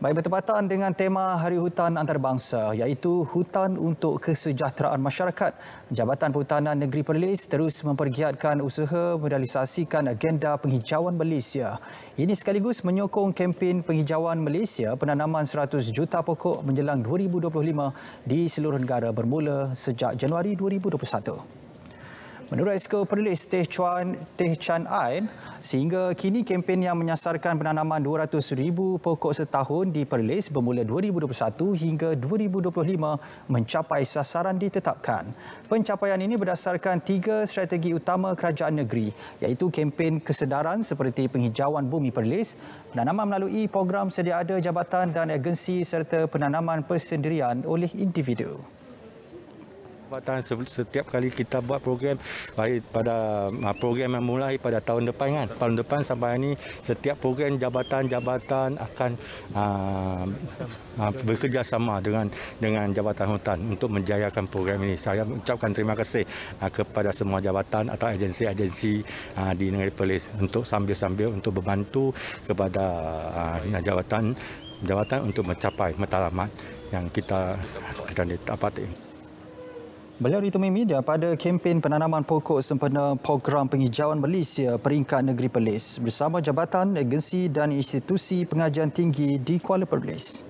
Baik bertepatan dengan tema Hari Hutan Antarabangsa iaitu Hutan untuk Kesejahteraan Masyarakat, Jabatan Perhutanan Negeri Perlis terus mempergiatkan usaha merealisasikan agenda penghijauan Malaysia. Ini sekaligus menyokong kempen penghijauan Malaysia penanaman 100 juta pokok menjelang 2025 di seluruh negara bermula sejak Januari 2021. Menurut SKU penulis Teh Chuan Teh Chan Ain, sehingga kini kempen yang menyasarkan penanaman 200,000 pokok setahun di Perlis bermula 2021 hingga 2025 mencapai sasaran ditetapkan. Pencapaian ini berdasarkan tiga strategi utama kerajaan negeri iaitu kempen kesedaran seperti penghijauan bumi Perlis, penanaman melalui program sedia ada jabatan dan agensi serta penanaman persendirian oleh individu jabatan setiap kali kita buat program baik pada ah, program yang mulai pada tahun depan kan tahun depan sampai ini setiap program jabatan-jabatan akan aa, ah, aa, ah, bekerjasama dengan dengan jabatan hutan untuk menjayakan program ini saya ucapkan terima kasih aa, kepada semua jabatan atau agensi-agensi di negeri Perlis untuk sambil-sambil untuk membantu kepada aa, jabatan jabatan untuk mencapai matlamat yang kita kita dapat ini Beliau ditemui media pada kempen penanaman pokok sempena program penghijauan Malaysia peringkat negeri Perlis bersama Jabatan Agensi dan Institusi Pengajian Tinggi di Kuala Perlis.